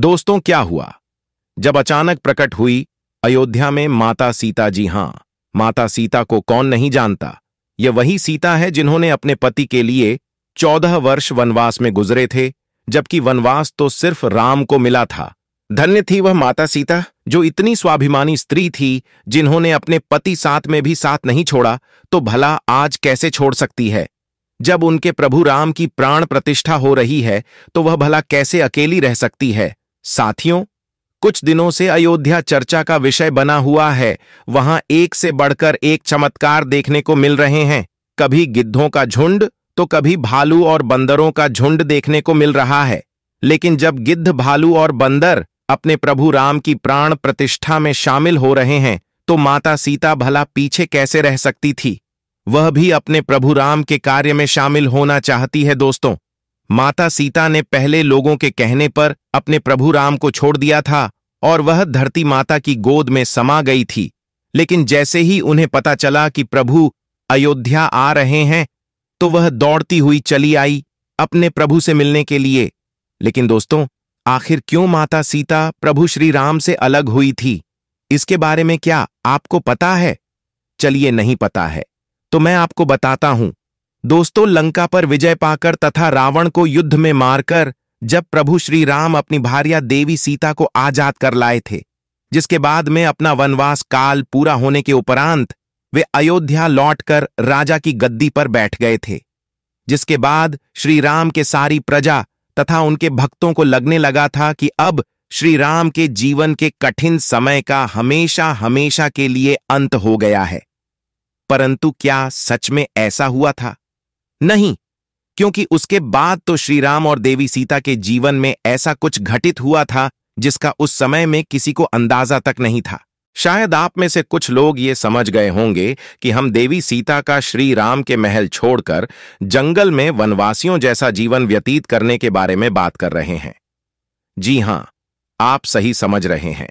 दोस्तों क्या हुआ जब अचानक प्रकट हुई अयोध्या में माता सीता जी हां माता सीता को कौन नहीं जानता यह वही सीता है जिन्होंने अपने पति के लिए चौदह वर्ष वनवास में गुजरे थे जबकि वनवास तो सिर्फ राम को मिला था धन्य थी वह माता सीता जो इतनी स्वाभिमानी स्त्री थी जिन्होंने अपने पति साथ में भी साथ नहीं छोड़ा तो भला आज कैसे छोड़ सकती है जब उनके प्रभु राम की प्राण प्रतिष्ठा हो रही है तो वह भला कैसे अकेली रह सकती है साथियों कुछ दिनों से अयोध्या चर्चा का विषय बना हुआ है वहां एक से बढ़कर एक चमत्कार देखने को मिल रहे हैं कभी गिद्धों का झुंड तो कभी भालू और बंदरों का झुंड देखने को मिल रहा है लेकिन जब गिद्ध भालू और बंदर अपने प्रभु राम की प्राण प्रतिष्ठा में शामिल हो रहे हैं तो माता सीता भला पीछे कैसे रह सकती थी वह भी अपने प्रभु राम के कार्य में शामिल होना चाहती है दोस्तों माता सीता ने पहले लोगों के कहने पर अपने प्रभु राम को छोड़ दिया था और वह धरती माता की गोद में समा गई थी लेकिन जैसे ही उन्हें पता चला कि प्रभु अयोध्या आ रहे हैं तो वह दौड़ती हुई चली आई अपने प्रभु से मिलने के लिए लेकिन दोस्तों आखिर क्यों माता सीता प्रभु श्री राम से अलग हुई थी इसके बारे में क्या आपको पता है चलिए नहीं पता है तो मैं आपको बताता हूं दोस्तों लंका पर विजय पाकर तथा रावण को युद्ध में मारकर जब प्रभु श्री राम अपनी भार्या देवी सीता को आजाद कर लाए थे जिसके बाद में अपना वनवास काल पूरा होने के उपरांत वे अयोध्या लौटकर राजा की गद्दी पर बैठ गए थे जिसके बाद श्री राम के सारी प्रजा तथा उनके भक्तों को लगने लगा था कि अब श्री राम के जीवन के कठिन समय का हमेशा हमेशा के लिए अंत हो गया है परंतु क्या सच में ऐसा हुआ था नहीं क्योंकि उसके बाद तो श्री राम और देवी सीता के जीवन में ऐसा कुछ घटित हुआ था जिसका उस समय में किसी को अंदाजा तक नहीं था शायद आप में से कुछ लोग ये समझ गए होंगे कि हम देवी सीता का श्री राम के महल छोड़कर जंगल में वनवासियों जैसा जीवन व्यतीत करने के बारे में बात कर रहे हैं जी हां आप सही समझ रहे हैं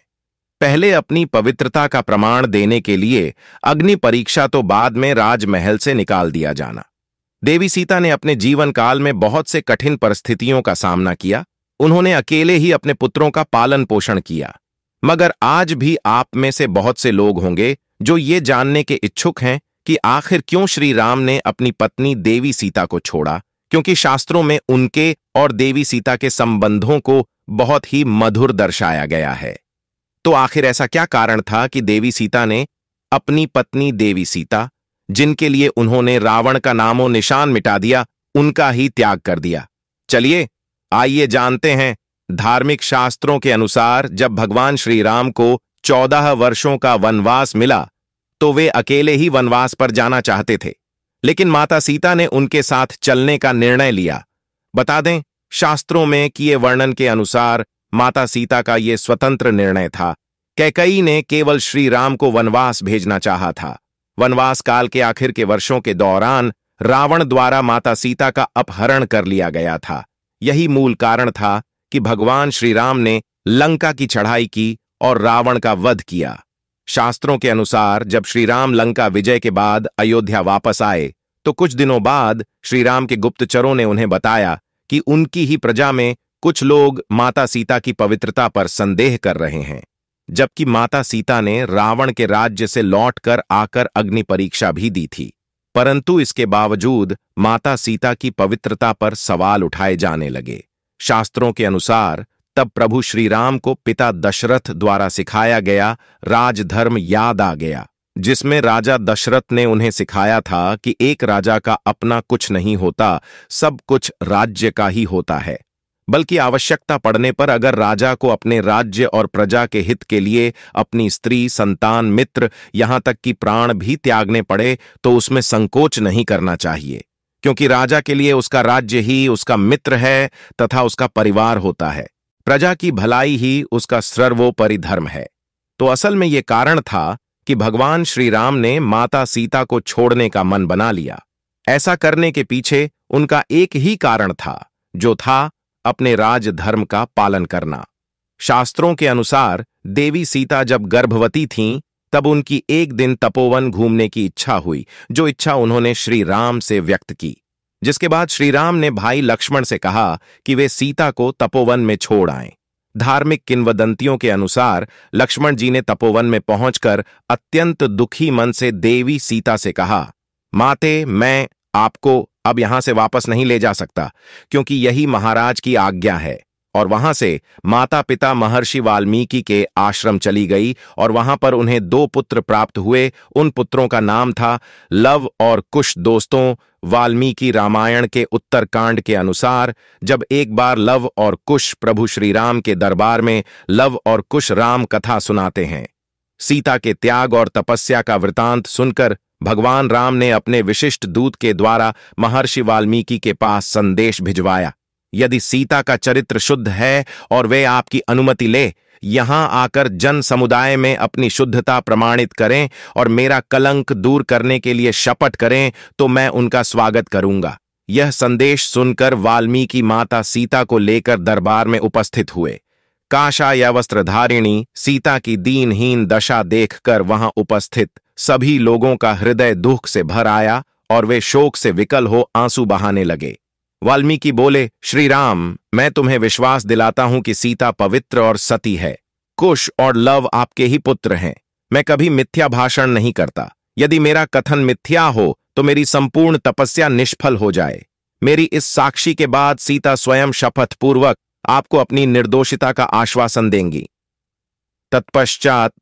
पहले अपनी पवित्रता का प्रमाण देने के लिए अग्नि परीक्षा तो बाद में राजमहल से निकाल दिया जाना देवी सीता ने अपने जीवन काल में बहुत से कठिन परिस्थितियों का सामना किया उन्होंने अकेले ही अपने पुत्रों का पालन पोषण किया मगर आज भी आप में से बहुत से लोग होंगे जो ये जानने के इच्छुक हैं कि आखिर क्यों श्री राम ने अपनी पत्नी देवी सीता को छोड़ा क्योंकि शास्त्रों में उनके और देवी सीता के संबंधों को बहुत ही मधुर दर्शाया गया है तो आखिर ऐसा क्या कारण था कि देवी सीता ने अपनी पत्नी देवी सीता जिनके लिए उन्होंने रावण का नामो निशान मिटा दिया उनका ही त्याग कर दिया चलिए आइए जानते हैं धार्मिक शास्त्रों के अनुसार जब भगवान श्री राम को चौदह वर्षों का वनवास मिला तो वे अकेले ही वनवास पर जाना चाहते थे लेकिन माता सीता ने उनके साथ चलने का निर्णय लिया बता दें शास्त्रों में किए वर्णन के अनुसार माता सीता का ये स्वतंत्र निर्णय था कैकई ने केवल श्री राम को वनवास भेजना चाहा था वनवास काल के आखिर के वर्षों के दौरान रावण द्वारा माता सीता का अपहरण कर लिया गया था यही मूल कारण था कि भगवान श्री राम ने लंका की चढ़ाई की और रावण का वध किया शास्त्रों के अनुसार जब श्री राम लंका विजय के बाद अयोध्या वापस आए तो कुछ दिनों बाद श्री राम के गुप्तचरों ने उन्हें बताया कि उनकी ही प्रजा में कुछ लोग माता सीता की पवित्रता पर संदेह कर रहे हैं जबकि माता सीता ने रावण के राज्य से लौटकर आकर अग्नि परीक्षा भी दी थी परंतु इसके बावजूद माता सीता की पवित्रता पर सवाल उठाए जाने लगे शास्त्रों के अनुसार तब प्रभु श्रीराम को पिता दशरथ द्वारा सिखाया गया राजधर्म याद आ गया जिसमें राजा दशरथ ने उन्हें सिखाया था कि एक राजा का अपना कुछ नहीं होता सब कुछ राज्य का ही होता है बल्कि आवश्यकता पड़ने पर अगर राजा को अपने राज्य और प्रजा के हित के लिए अपनी स्त्री संतान मित्र यहां तक कि प्राण भी त्यागने पड़े तो उसमें संकोच नहीं करना चाहिए क्योंकि राजा के लिए उसका राज्य ही उसका मित्र है तथा उसका परिवार होता है प्रजा की भलाई ही उसका सर्वोपरि धर्म है तो असल में ये कारण था कि भगवान श्री राम ने माता सीता को छोड़ने का मन बना लिया ऐसा करने के पीछे उनका एक ही कारण था जो था अपने राज धर्म का पालन करना शास्त्रों के अनुसार देवी सीता जब गर्भवती थीं तब उनकी एक दिन तपोवन घूमने की इच्छा हुई जो इच्छा उन्होंने श्री राम से व्यक्त की जिसके बाद श्री राम ने भाई लक्ष्मण से कहा कि वे सीता को तपोवन में छोड़ आए धार्मिक किंवदंतियों के अनुसार लक्ष्मण जी ने तपोवन में पहुंचकर अत्यंत दुखी मन से देवी सीता से कहा माते मैं आपको अब यहां से वापस नहीं ले जा सकता क्योंकि यही महाराज की आज्ञा है और वहां से माता पिता महर्षि वाल्मीकि के आश्रम चली गई और वहां पर उन्हें दो पुत्र प्राप्त हुए उन पुत्रों का नाम था लव और कुश दोस्तों वाल्मीकि रामायण के उत्तरकांड के अनुसार जब एक बार लव और कुश प्रभु श्री राम के दरबार में लव और कुश राम कथा सुनाते हैं सीता के त्याग और तपस्या का वृतांत सुनकर भगवान राम ने अपने विशिष्ट दूत के द्वारा महर्षि वाल्मीकि के पास संदेश भिजवाया यदि सीता का चरित्र शुद्ध है और वे आपकी अनुमति ले यहां आकर जन समुदाय में अपनी शुद्धता प्रमाणित करें और मेरा कलंक दूर करने के लिए शपथ करें तो मैं उनका स्वागत करूंगा यह संदेश सुनकर वाल्मीकि माता सीता को लेकर दरबार में उपस्थित हुए काशा या वस्त्रधारिणी सीता की दीनहीन दशा देखकर वहां उपस्थित सभी लोगों का हृदय दुख से भर आया और वे शोक से विकल हो आंसू बहाने लगे वाल्मीकि बोले श्री राम मैं तुम्हें विश्वास दिलाता हूं कि सीता पवित्र और सती है कुश और लव आपके ही पुत्र हैं मैं कभी मिथ्या भाषण नहीं करता यदि मेरा कथन मिथ्या हो तो मेरी संपूर्ण तपस्या निष्फल हो जाए मेरी इस साक्षी के बाद सीता स्वयं शपथ पूर्वक आपको अपनी निर्दोषिता का आश्वासन देंगी तत्पश्चात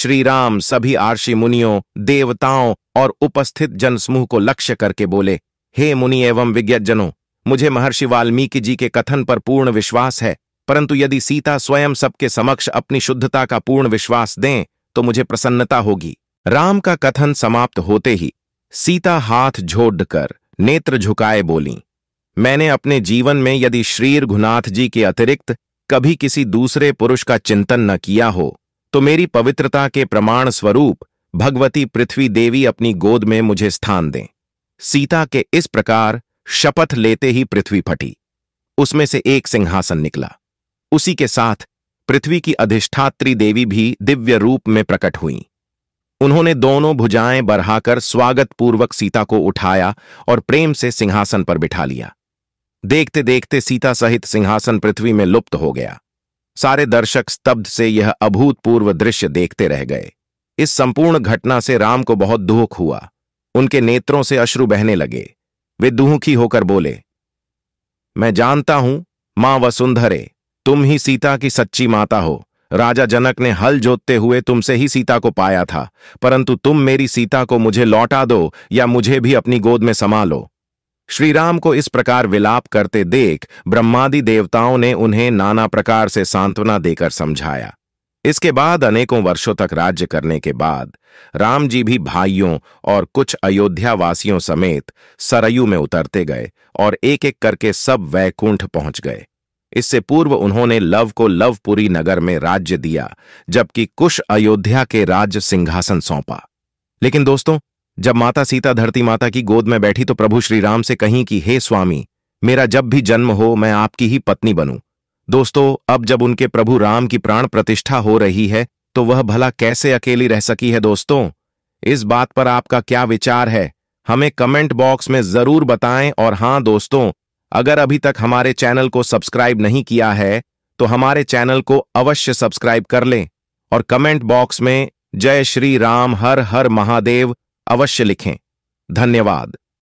श्री राम सभी आर्षि मुनियों देवताओं और उपस्थित जनसमूह को लक्ष्य करके बोले हे मुनि एवं विज्ञजनों मुझे महर्षि वाल्मीकि जी के कथन पर पूर्ण विश्वास है परंतु यदि सीता स्वयं सबके समक्ष अपनी शुद्धता का पूर्ण विश्वास दें तो मुझे प्रसन्नता होगी राम का कथन समाप्त होते ही सीता हाथ झोड़कर नेत्र झुकाए बोली मैंने अपने जीवन में यदि श्री रघुनाथ जी के अतिरिक्त कभी किसी दूसरे पुरुष का चिंतन न किया हो तो मेरी पवित्रता के प्रमाण स्वरूप भगवती पृथ्वी देवी अपनी गोद में मुझे स्थान दें सीता के इस प्रकार शपथ लेते ही पृथ्वी फटी उसमें से एक सिंहासन निकला उसी के साथ पृथ्वी की अधिष्ठात्री देवी भी दिव्य रूप में प्रकट हुई उन्होंने दोनों भुजाएं बढ़ाकर स्वागत पूर्वक सीता को उठाया और प्रेम से सिंहासन पर बिठा लिया देखते देखते सीता सहित सिंहासन पृथ्वी में लुप्त हो गया सारे दर्शक स्तब्ध से यह अभूतपूर्व दृश्य देखते रह गए इस संपूर्ण घटना से राम को बहुत दुख हुआ उनके नेत्रों से अश्रु बहने लगे वे दुखी होकर बोले मैं जानता हूं मां वसुंधरे तुम ही सीता की सच्ची माता हो राजा जनक ने हल जोतते हुए तुमसे ही सीता को पाया था परंतु तुम मेरी सीता को मुझे लौटा दो या मुझे भी अपनी गोद में समा लो श्री राम को इस प्रकार विलाप करते देख ब्रह्मादि देवताओं ने उन्हें नाना प्रकार से सांत्वना देकर समझाया इसके बाद अनेकों वर्षों तक राज्य करने के बाद राम जी भी भाइयों और कुछ अयोध्या वासियों समेत सरयू में उतरते गए और एक एक करके सब वैकुंठ पहुंच गए इससे पूर्व उन्होंने लव को लवपुरी नगर में राज्य दिया जबकि कुश अयोध्या के राज्य सिंहासन सौंपा लेकिन दोस्तों जब माता सीता धरती माता की गोद में बैठी तो प्रभु श्री राम से कहीं कि हे स्वामी मेरा जब भी जन्म हो मैं आपकी ही पत्नी बनूं दोस्तों अब जब उनके प्रभु राम की प्राण प्रतिष्ठा हो रही है तो वह भला कैसे अकेली रह सकी है दोस्तों इस बात पर आपका क्या विचार है हमें कमेंट बॉक्स में जरूर बताएं और हां दोस्तों अगर अभी तक हमारे चैनल को सब्सक्राइब नहीं किया है तो हमारे चैनल को अवश्य सब्सक्राइब कर लें और कमेंट बॉक्स में जय श्री राम हर हर महादेव अवश्य लिखें धन्यवाद